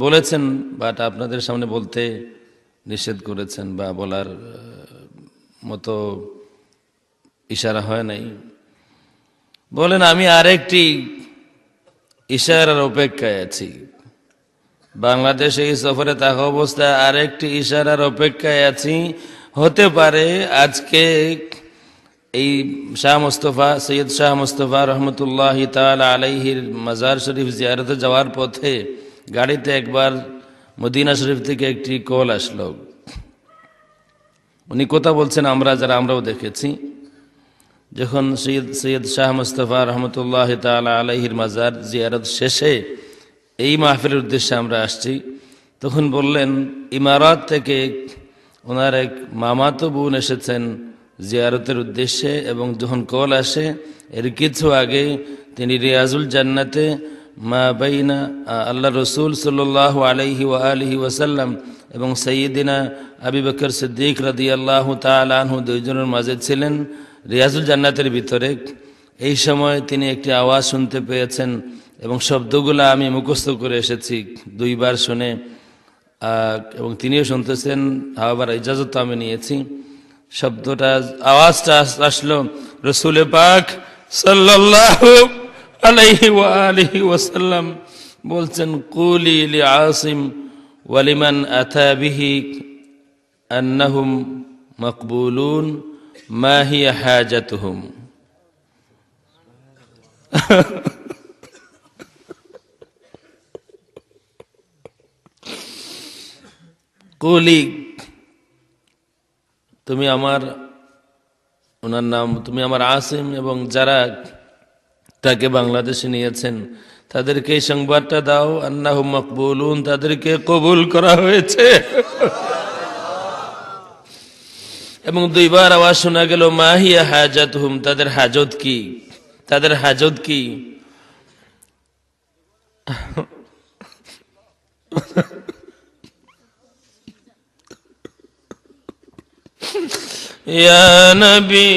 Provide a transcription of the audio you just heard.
বলেছেন বাট আপনাদের সামনে বলতে নিষেধ করেছেন বা বলার মতো ইশারা হয় নাই বলেন আমি আরেকটি ইশারার অপেক্ষায় আছি বাংলাদেশে এই সফরে থাকা অবস্থায় আরেকটি ইশারার অপেক্ষায় আছি হতে পারে আজকে এই শাহ মোস্তফা সৈয়দ শাহ মোস্তফা রহমতুল্লাহ তাল আলাইহির মাজার শরীফ জিয়ারতে যাওয়ার পথে গাড়িতে একবার মদিনা শরীফ থেকে একটি কল আসলো উনি কথা বলছেন আমরা যারা আমরাও দেখেছি যখন সৈয়দ সৈয়দ শাহ মুস্তফা রহমতুল্লাহ তালা আলহির মাজার জিয়ারত শেষে এই মাহফিলের উদ্দেশ্যে আমরা আসছি তখন বললেন ইমারত থেকে ওনার এক মামাতো বোন এসেছেন জিয়ারতের উদ্দেশ্যে এবং যখন কল আসে এর কিছু আগে তিনি রিয়াজুল জান্নাতে মা বাইনা আল্লাহ রসুল সাল্লাহ আলহি ও আলহি ওয়াসাল্লাম এবং সঈদিনা আবি বকর সিদ্দিক রাদি আল্লাহ তালু দুইজনের মাঝে ছিলেন রিয়াজুল জান্নাতের ভিতরে এই সময় তিনি একটি আওয়াজ শুনতে পেয়েছেন এবং শব্দগুলো আমি মুখস্থ করে এসেছি দুইবার শুনে এবং তিনিও শুনতেছেন আবার ইজাজত আমি নিয়েছি শব্দটা আওয়াজটা আসলো রসুল পাক সাল্লাল্লাহু عليه وآله وسلم بولتن قولي لعاصم ولمن أتى به أنهم مقبولون ما هي حاجتهم قولي تمي আমার ওনার নাম তুমি আমার আসিম এবং যারা তাকে বাংলাদেশে নিয়েছেন তাদেরকে এই সংবাদটা দাও আন্না মকবুলুন তাদেরকে কবুল করা হয়েছে এবং দুইবার আওয়াজ শোনা গেল মাহিয়া হাজাত হুম তাদের হাজত কি তাদের হাজত কি ইয়া নবী